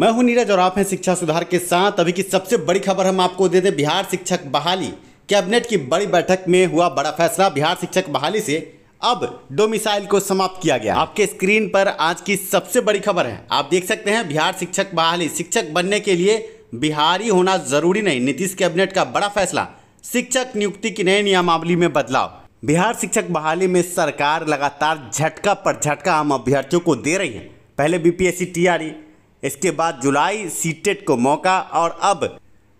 मैं हूं नीरज और आप हैं शिक्षा सुधार के साथ अभी की सबसे बड़ी खबर हम आपको दे दें बिहार शिक्षक बहाली कैबिनेट की बड़ी बैठक में हुआ बड़ा फैसला बिहार शिक्षक बहाली से अब डोमिसाइल को समाप्त किया गया आपके स्क्रीन पर आज की सबसे बड़ी खबर है आप देख सकते हैं बिहार शिक्षक बहाली शिक्षक बनने के लिए बिहारी होना जरूरी नहीं नीतीश कैबिनेट का बड़ा फैसला शिक्षक नियुक्ति की नई नियमावली में बदलाव बिहार शिक्षक बहाली में सरकार लगातार झटका पर झटका आम अभ्यर्थियों को दे रही है पहले बीपीएससी टीआरई इसके बाद जुलाई सीटेट को मौका और अब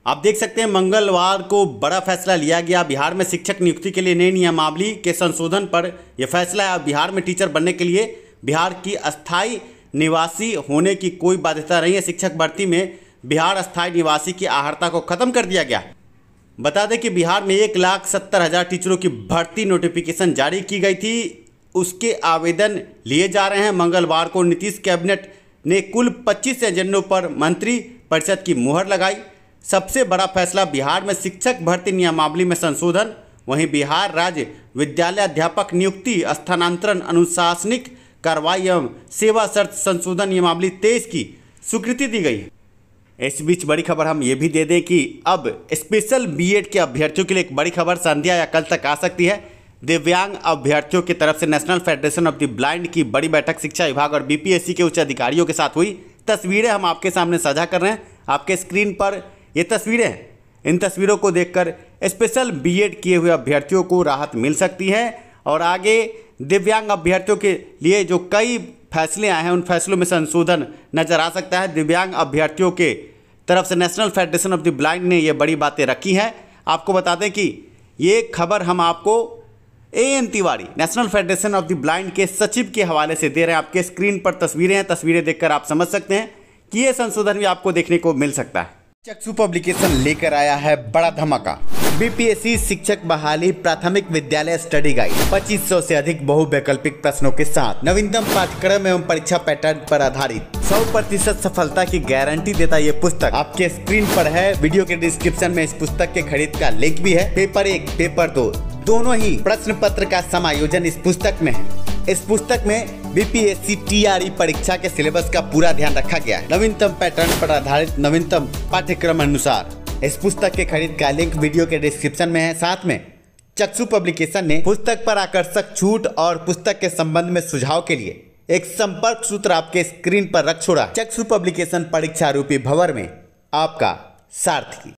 आप देख सकते हैं मंगलवार को बड़ा फैसला लिया गया बिहार में शिक्षक नियुक्ति के लिए नई नियमावली के संशोधन पर यह फैसला है बिहार में टीचर बनने के लिए बिहार की अस्थाई निवासी होने की कोई बाध्यता नहीं है शिक्षक भर्ती में बिहार अस्थाई निवासी की आहर्ता को खत्म कर दिया गया बता दें कि बिहार में एक लाख सत्तर हज़ार टीचरों की भर्ती नोटिफिकेशन जारी की गई थी उसके आवेदन लिए जा रहे हैं मंगलवार को नीतीश कैबिनेट ने कुल 25 एजेंडों पर मंत्री परिषद की मुहर लगाई सबसे बड़ा फैसला बिहार में शिक्षक भर्ती नियमावली में संशोधन वहीं बिहार राज्य विद्यालय अध्यापक नियुक्ति स्थानांतरण अनुशासनिक कार्रवाई एवं सेवा शर्त संशोधन नियमावली तेईस की स्वीकृति दी गई है इस बीच बड़ी खबर हम ये भी दे दें कि अब स्पेशल बीएड के अभ्यर्थियों के लिए एक बड़ी खबर संध्या या कल तक आ सकती है दिव्यांग अभ्यर्थियों की तरफ से National Federation of the Blind की बड़ी बैठक शिक्षा विभाग और बीपीएससी के उच्च अधिकारियों के साथ हुई तस्वीरें हम आपके सामने साझा कर रहे हैं आपके स्क्रीन पर ये तस्वीरें हैं इन तस्वीरों को देखकर स्पेशल बीएड किए हुए अभ्यर्थियों को राहत मिल सकती है और आगे दिव्यांग अभ्यर्थियों के लिए जो कई फैसले आए हैं उन फैसलों में संशोधन नजर आ सकता है दिव्यांग अभ्यर्थियों के तरफ से National Federation of the Blind ने ये बड़ी बातें रखी हैं आपको बता दें कि ये खबर हम आपको A N Tiwari National Federation of the Blind के सचिव के हवाले से दे रहे हैं आपके स्क्रीन पर तस्वीरें हैं तस्वीरें देखकर आप समझ सकते हैं कि यह संशोधन भी आपको देखने को मिल सकता है चक्षु पब्लिकेशन लेकर आया है बड़ा धमाका बीपीएससी शिक्षक बहाली प्राथमिक विद्यालय स्टडी गाइड 2500 से अधिक बहुवैकल्पिक प्रश्नों के साथ नवीनतम पाठ्यक्रम एवं परीक्षा पैटर्न पर आधारित 100 प्रतिशत सफलता की गारंटी देता ये पुस्तक आपके स्क्रीन पर है वीडियो के डिस्क्रिप्शन में इस पुस्तक के खरीद का लिंक भी है पेपर एक पेपर दो दोनों ही प्रश्न पत्र का समायोजन इस पुस्तक में है इस पुस्तक में बीपीएससी टीआरई e परीक्षा के सिलेबस का पूरा ध्यान रखा गया है नवीनतम पैटर्न पर आधारित नवीनतम पाठ्यक्रम अनुसार इस पुस्तक के खरीद का लिंक वीडियो के डिस्क्रिप्शन में है साथ में चक्षु पब्लिकेशन ने पुस्तक पर आकर्षक छूट और पुस्तक के संबंध में सुझाव के लिए एक संपर्क सूत्र आपके स्क्रीन पर रख छोड़ा चक्षु पब्लिकेशन परीक्षा रूपी भवर में आपका सार्थी